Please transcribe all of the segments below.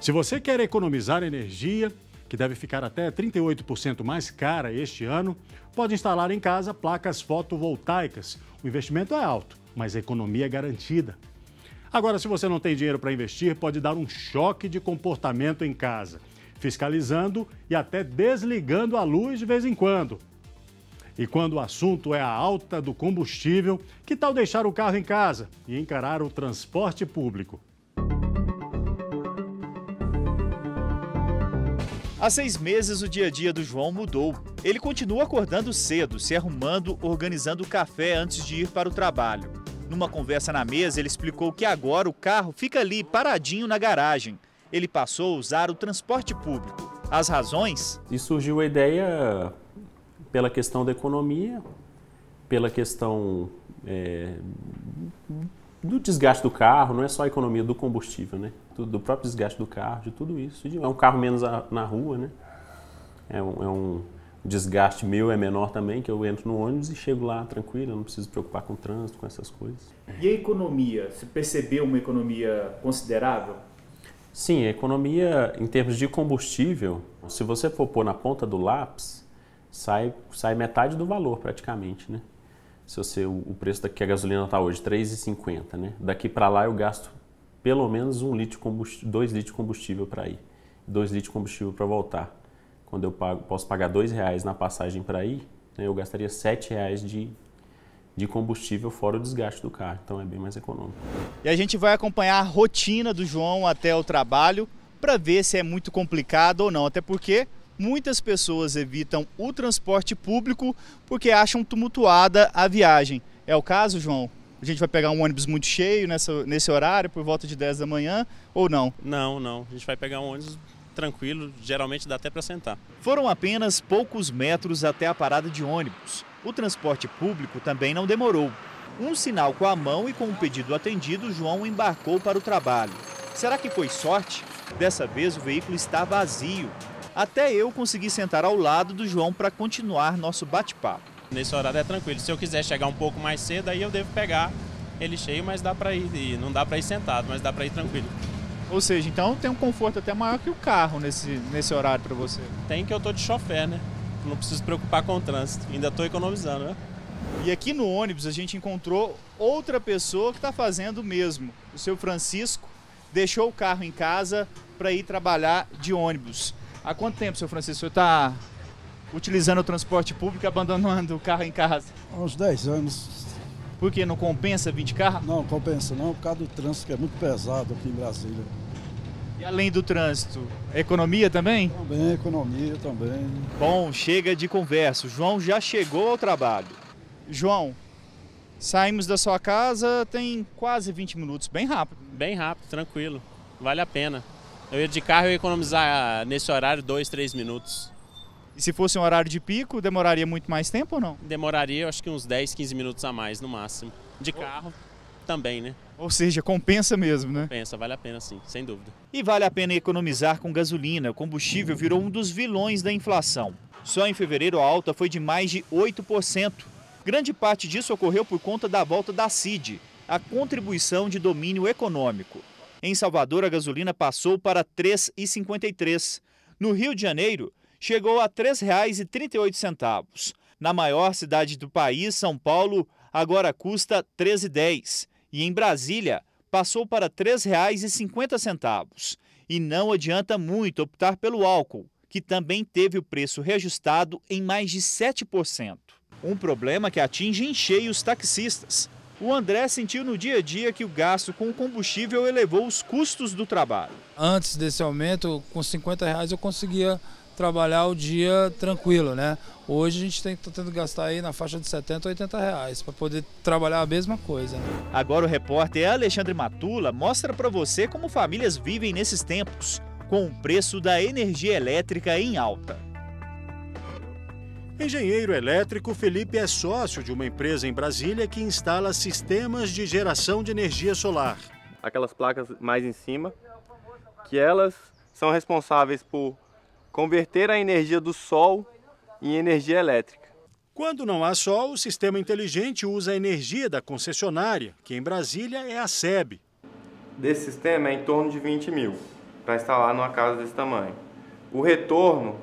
Se você quer economizar energia, que deve ficar até 38% mais cara este ano, pode instalar em casa placas fotovoltaicas. O investimento é alto, mas a economia é garantida. Agora, se você não tem dinheiro para investir, pode dar um choque de comportamento em casa, fiscalizando e até desligando a luz de vez em quando. E quando o assunto é a alta do combustível, que tal deixar o carro em casa e encarar o transporte público? Há seis meses, o dia a dia do João mudou. Ele continua acordando cedo, se arrumando, organizando o café antes de ir para o trabalho. Numa conversa na mesa, ele explicou que agora o carro fica ali paradinho na garagem. Ele passou a usar o transporte público. As razões? E surgiu a ideia pela questão da economia, pela questão é, do desgaste do carro, não é só a economia do combustível, né? Do, do próprio desgaste do carro, de tudo isso. É um carro menos a, na rua, né? É um, é um, desgaste meu é menor também, que eu entro no ônibus e chego lá tranquilo, não preciso me preocupar com o trânsito, com essas coisas. E a economia? Você percebeu uma economia considerável? Sim, a economia em termos de combustível, se você for pôr na ponta do lápis, sai, sai metade do valor praticamente, né? se você, o preço daqui a gasolina está hoje, 3,50, né? Daqui para lá eu gasto pelo menos um litro combustível, dois litros de combustível para ir, dois litros de combustível para voltar. Quando eu pago, posso pagar dois reais na passagem para ir, né, eu gastaria sete reais de de combustível fora o desgaste do carro, então é bem mais econômico. E a gente vai acompanhar a rotina do João até o trabalho para ver se é muito complicado ou não, até porque muitas pessoas evitam o transporte público porque acham tumultuada a viagem. É o caso, João? A gente vai pegar um ônibus muito cheio nessa, nesse horário, por volta de 10 da manhã, ou não? Não, não. A gente vai pegar um ônibus tranquilo, geralmente dá até para sentar. Foram apenas poucos metros até a parada de ônibus. O transporte público também não demorou. Um sinal com a mão e com o um pedido atendido, João embarcou para o trabalho. Será que foi sorte? Dessa vez o veículo está vazio até eu consegui sentar ao lado do João para continuar nosso bate-papo. Nesse horário é tranquilo. Se eu quiser chegar um pouco mais cedo, aí eu devo pegar ele cheio, mas dá para ir. Não dá para ir sentado, mas dá para ir tranquilo. Ou seja, então tem um conforto até maior que o carro nesse, nesse horário para você. Tem que eu tô de chofer, né? Não preciso preocupar com o trânsito. Ainda estou economizando, né? E aqui no ônibus a gente encontrou outra pessoa que está fazendo o mesmo. O seu Francisco deixou o carro em casa para ir trabalhar de ônibus. Há quanto tempo, seu Francisco, está utilizando o transporte público e abandonando o carro em casa? Há uns 10 anos. Por quê? Não compensa vir de carro? Não, compensa não, por causa do trânsito que é muito pesado aqui em Brasília. E além do trânsito, economia também? Também, economia também. Bom, chega de conversa. O João já chegou ao trabalho. João, saímos da sua casa tem quase 20 minutos, bem rápido. Bem rápido, tranquilo. Vale a pena. Eu ia de carro e economizar ah, nesse horário dois, três minutos. E se fosse um horário de pico, demoraria muito mais tempo ou não? Demoraria, acho que uns 10, 15 minutos a mais no máximo. De carro também, né? Ou seja, compensa mesmo, né? Compensa, vale a pena sim, sem dúvida. E vale a pena economizar com gasolina. O combustível virou um dos vilões da inflação. Só em fevereiro a alta foi de mais de 8%. Grande parte disso ocorreu por conta da volta da CID, a contribuição de domínio econômico. Em Salvador, a gasolina passou para R$ 3,53. No Rio de Janeiro, chegou a R$ 3,38. Na maior cidade do país, São Paulo, agora custa R$ 13,10. E em Brasília, passou para R$ 3,50. E não adianta muito optar pelo álcool, que também teve o preço reajustado em mais de 7%. Um problema que atinge em cheio os taxistas, o André sentiu no dia a dia que o gasto com combustível elevou os custos do trabalho. Antes desse aumento, com 50 reais eu conseguia trabalhar o dia tranquilo, né? Hoje a gente tem tá tendo que gastar aí na faixa de 70, 80 reais para poder trabalhar a mesma coisa. Né? Agora o repórter Alexandre Matula mostra para você como famílias vivem nesses tempos, com o preço da energia elétrica em alta. Engenheiro elétrico, Felipe é sócio de uma empresa em Brasília que instala sistemas de geração de energia solar. Aquelas placas mais em cima, que elas são responsáveis por converter a energia do sol em energia elétrica. Quando não há sol, o sistema inteligente usa a energia da concessionária, que em Brasília é a SEB. Desse sistema é em torno de 20 mil, para instalar numa casa desse tamanho. O retorno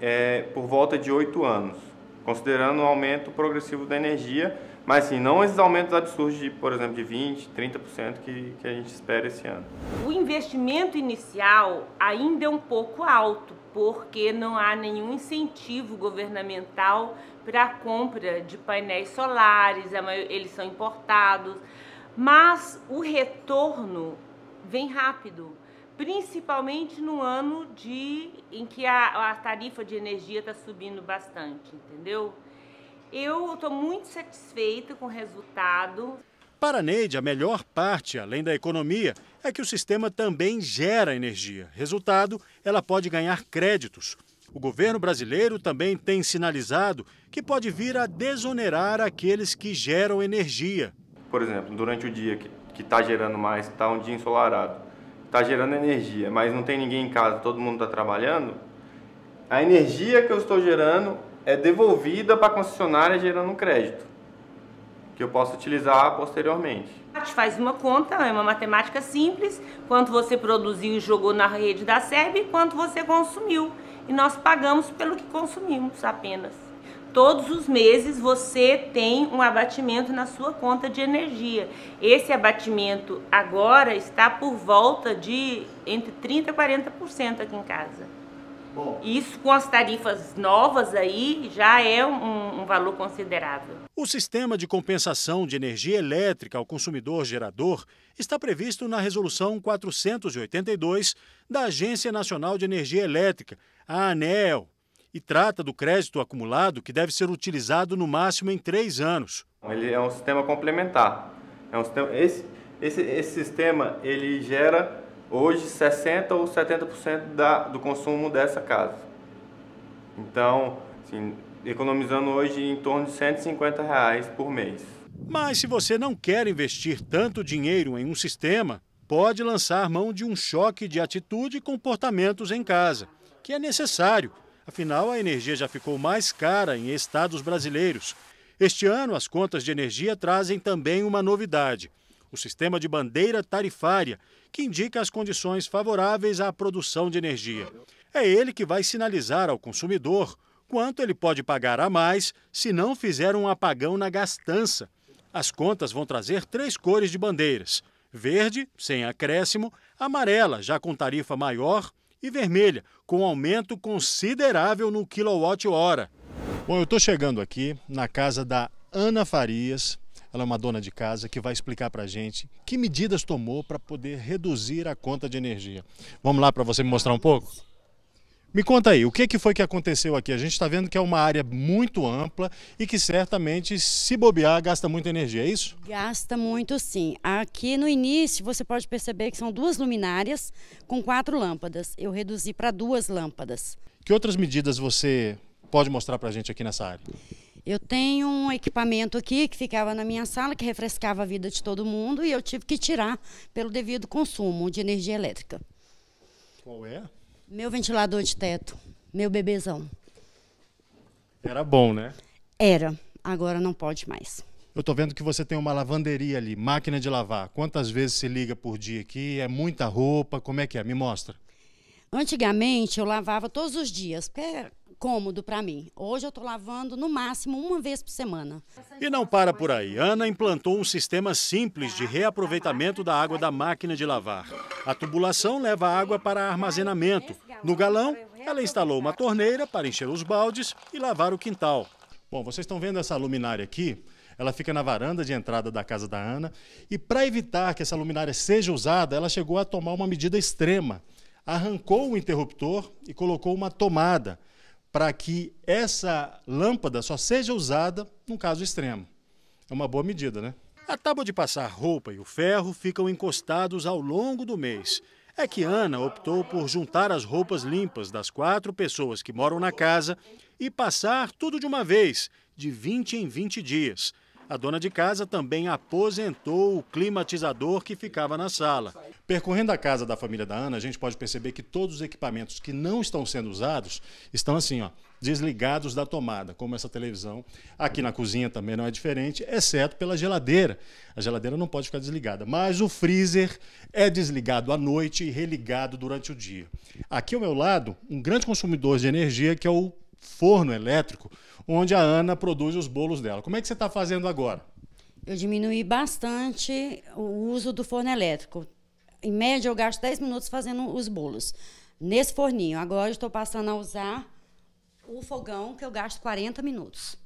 é, por volta de 8 anos, considerando o aumento progressivo da energia, mas sim, não esses aumentos absurdos de, por exemplo, de 20%, 30% que, que a gente espera esse ano. O investimento inicial ainda é um pouco alto, porque não há nenhum incentivo governamental para a compra de painéis solares, eles são importados, mas o retorno vem rápido principalmente no ano de em que a, a tarifa de energia está subindo bastante, entendeu? Eu estou muito satisfeita com o resultado. Para a Neide, a melhor parte, além da economia, é que o sistema também gera energia. Resultado, ela pode ganhar créditos. O governo brasileiro também tem sinalizado que pode vir a desonerar aqueles que geram energia. Por exemplo, durante o dia que está gerando mais, está um dia ensolarado está gerando energia, mas não tem ninguém em casa, todo mundo está trabalhando, a energia que eu estou gerando é devolvida para a concessionária gerando um crédito que eu posso utilizar posteriormente. A gente faz uma conta, é uma matemática simples, quanto você produziu e jogou na rede da SEB, e quanto você consumiu. E nós pagamos pelo que consumimos apenas todos os meses você tem um abatimento na sua conta de energia. Esse abatimento agora está por volta de entre 30% e 40% aqui em casa. Bom. Isso com as tarifas novas aí já é um, um, valor considerável. O sistema de compensação de energia elétrica ao consumidor gerador está previsto na Resolução 482 da Agência Nacional de Energia Elétrica, a ANEL, e trata do crédito acumulado que deve ser utilizado no máximo em três anos. Então, ele é um sistema complementar. É um sistema, esse, esse, esse sistema ele gera hoje 60% ou 70% da, do consumo dessa casa. Então, assim, economizando hoje em torno de 150 reais por mês. Mas se você não quer investir tanto dinheiro em um sistema, pode lançar mão de um choque de atitude e comportamentos em casa, que é necessário Afinal, a energia já ficou mais cara em estados brasileiros. Este ano, as contas de energia trazem também uma novidade: o sistema de bandeira tarifária, que indica as condições favoráveis à produção de energia. É ele que vai sinalizar ao consumidor quanto ele pode pagar a mais se não fizer um apagão na gastança. As contas vão trazer três cores de bandeiras: verde, sem acréscimo, amarela, já com tarifa maior, e vermelha, com aumento considerável no quilowatt-hora. Bom, eu estou chegando aqui na casa da Ana Farias. Ela é uma dona de casa que vai explicar para gente que medidas tomou para poder reduzir a conta de energia. Vamos lá para você me mostrar um pouco? Me conta aí, o que, que foi que aconteceu aqui? A gente está vendo que é uma área muito ampla e que certamente, se bobear, gasta muita energia, é isso? Gasta muito, sim. Aqui no início, você pode perceber que são duas luminárias com quatro lâmpadas. Eu reduzi para duas lâmpadas. Que outras medidas você pode mostrar para a gente aqui nessa área? Eu tenho um equipamento aqui que ficava na minha sala, que refrescava a vida de todo mundo, e eu tive que tirar pelo devido consumo de energia elétrica. Qual é? Meu ventilador de teto, meu bebezão. Era bom, né? Era, agora não pode mais. Eu tô vendo que você tem uma lavanderia ali, máquina de lavar. Quantas vezes se liga por dia aqui? É muita roupa? Como é que é? Me mostra. Antigamente eu lavava todos os dias, porque cômodo para mim. Hoje eu estou lavando no máximo uma vez por semana. E não para por aí. Ana implantou um sistema simples de reaproveitamento da água da máquina de lavar. A tubulação leva água para armazenamento. No galão, ela instalou uma torneira para encher os baldes e lavar o quintal. Bom, vocês estão vendo essa luminária aqui? Ela fica na varanda de entrada da casa da Ana. E para evitar que essa luminária seja usada, ela chegou a tomar uma medida extrema. Arrancou o interruptor e colocou uma tomada para que essa lâmpada só seja usada num caso extremo. É uma boa medida, né? A tábua de passar roupa e o ferro ficam encostados ao longo do mês. É que Ana optou por juntar as roupas limpas das quatro pessoas que moram na casa e passar tudo de uma vez, de 20 em 20 dias. A dona de casa também aposentou o climatizador que ficava na sala. Percorrendo a casa da família da Ana, a gente pode perceber que todos os equipamentos que não estão sendo usados estão assim, ó, desligados da tomada, como essa televisão. Aqui na cozinha também não é diferente, exceto pela geladeira. A geladeira não pode ficar desligada, mas o freezer é desligado à noite e religado durante o dia. Aqui ao meu lado, um grande consumidor de energia que é o forno elétrico onde a Ana produz os bolos dela. Como é que você está fazendo agora? Eu diminuí bastante o uso do forno elétrico. Em média, eu gasto 10 minutos fazendo os bolos nesse forninho. Agora eu estou passando a usar o fogão, que eu gasto 40 minutos.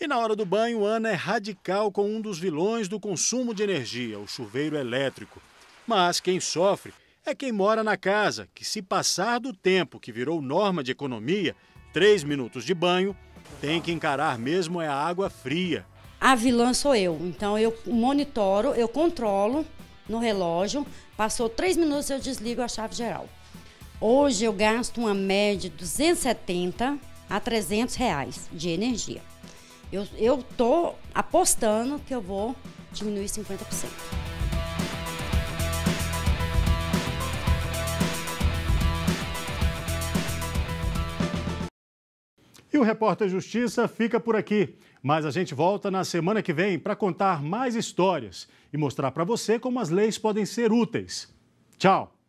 E na hora do banho, Ana é radical com um dos vilões do consumo de energia, o chuveiro elétrico. Mas quem sofre é quem mora na casa, que se passar do tempo que virou norma de economia, três minutos de banho, tem que encarar mesmo é a água fria. A vilã sou eu, então eu monitoro, eu controlo no relógio. Passou três minutos, eu desligo a chave geral. Hoje eu gasto uma média de 270 a 300 reais de energia. Eu, eu tô apostando que eu vou diminuir 50%. E o Repórter Justiça fica por aqui, mas a gente volta na semana que vem para contar mais histórias e mostrar para você como as leis podem ser úteis. Tchau!